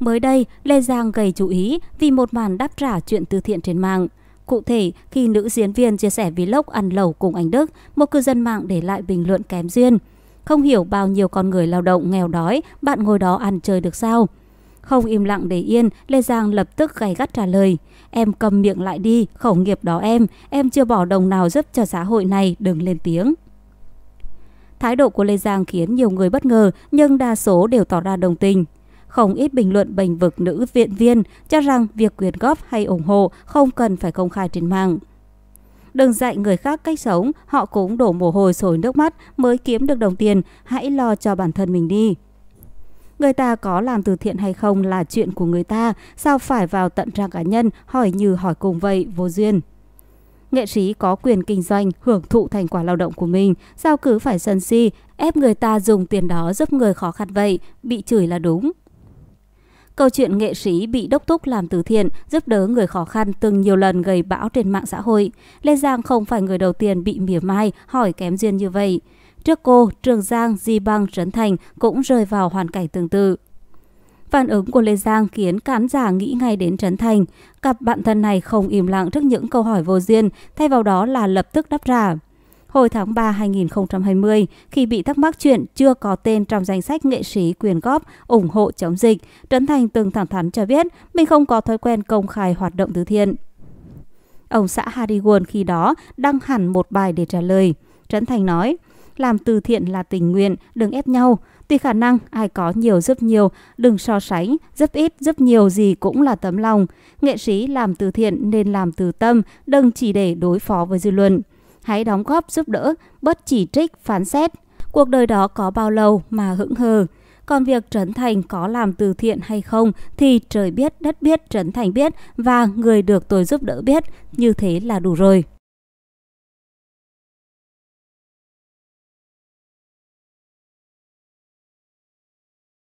Mới đây, Lê Giang gây chú ý vì một màn đáp trả chuyện từ thiện trên mạng. Cụ thể, khi nữ diễn viên chia sẻ vlog ăn lẩu cùng anh Đức, một cư dân mạng để lại bình luận kém duyên. Không hiểu bao nhiêu con người lao động nghèo đói, bạn ngồi đó ăn chơi được sao? Không im lặng để yên, Lê Giang lập tức gay gắt trả lời. Em cầm miệng lại đi, khẩu nghiệp đó em, em chưa bỏ đồng nào giúp cho xã hội này, đừng lên tiếng. Thái độ của Lê Giang khiến nhiều người bất ngờ nhưng đa số đều tỏ ra đồng tình. Không ít bình luận bình vực nữ viện viên cho rằng việc quyên góp hay ủng hộ không cần phải công khai trên mạng. Đừng dạy người khác cách sống, họ cũng đổ mồ hôi sồi nước mắt mới kiếm được đồng tiền, hãy lo cho bản thân mình đi. Người ta có làm từ thiện hay không là chuyện của người ta, sao phải vào tận trang cá nhân hỏi như hỏi cùng vậy, vô duyên. Nghệ sĩ có quyền kinh doanh, hưởng thụ thành quả lao động của mình, sao cứ phải sân si, ép người ta dùng tiền đó giúp người khó khăn vậy, bị chửi là đúng. Câu chuyện nghệ sĩ bị đốc thúc làm từ thiện, giúp đỡ người khó khăn từng nhiều lần gây bão trên mạng xã hội. Lê Giang không phải người đầu tiên bị mỉa mai, hỏi kém duyên như vậy. Trước cô, Trường Giang, Di Băng, Trấn Thành cũng rơi vào hoàn cảnh tương tự. Phản ứng của Lê Giang khiến khán giả nghĩ ngay đến Trấn Thành. Cặp bạn thân này không im lặng trước những câu hỏi vô duyên, thay vào đó là lập tức đáp trả hồi tháng 3 2020 khi bị thắc mắc chuyện chưa có tên trong danh sách nghệ sĩ quyền góp ủng hộ chống dịch. Trấn Thành từng thẳng thắn cho biết mình không có thói quen công khai hoạt động từ thiện. Ông xã Harry Won khi đó đăng hẳn một bài để trả lời. Trấn Thành nói, làm từ thiện là tình nguyện, đừng ép nhau. Tùy khả năng, ai có nhiều giúp nhiều, đừng so sánh, giúp ít, giúp nhiều gì cũng là tấm lòng. Nghệ sĩ làm từ thiện nên làm từ tâm, đừng chỉ để đối phó với dư luận hãy đóng góp giúp đỡ, bất chỉ trích, phán xét. Cuộc đời đó có bao lâu mà hững hờ. Còn việc Trấn Thành có làm từ thiện hay không thì trời biết, đất biết, Trấn Thành biết và người được tôi giúp đỡ biết. Như thế là đủ rồi.